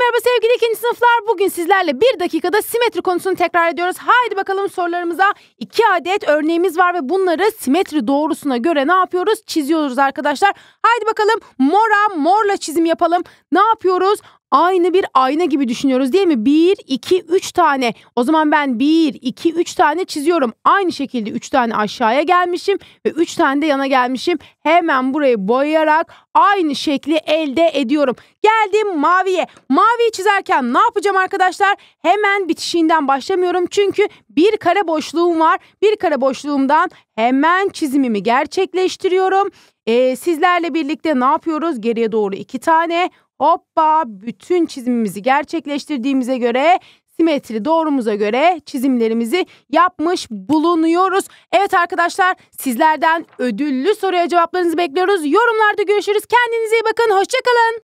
merhaba sevgili ikinci sınıflar. Bugün sizlerle bir dakikada simetri konusunu tekrar ediyoruz. Haydi bakalım sorularımıza. iki adet örneğimiz var ve bunları simetri doğrusuna göre ne yapıyoruz? Çiziyoruz arkadaşlar. Haydi bakalım mora morla çizim yapalım. Ne yapıyoruz? aynı bir ayna gibi düşünüyoruz değil mi? 1, 2, 3 tane. O zaman ben 1, 2, 3 tane çiziyorum. Aynı şekilde 3 tane aşağıya gelmişim ve 3 tane de yana gelmişim. Hemen burayı boyayarak aynı şekli elde ediyorum. Geldim maviye. Maviyi çizerken ne yapacağım arkadaşlar? Hemen bitişiğinden başlamıyorum. Çünkü bir kare boşluğum var. Bir kare boşluğumdan Hemen çizimimi gerçekleştiriyorum. Ee, sizlerle birlikte ne yapıyoruz? Geriye doğru iki tane. Hoppa bütün çizimimizi gerçekleştirdiğimize göre simetri doğrumuza göre çizimlerimizi yapmış bulunuyoruz. Evet arkadaşlar sizlerden ödüllü soruya cevaplarınızı bekliyoruz. Yorumlarda görüşürüz. Kendinize iyi bakın. Hoşçakalın.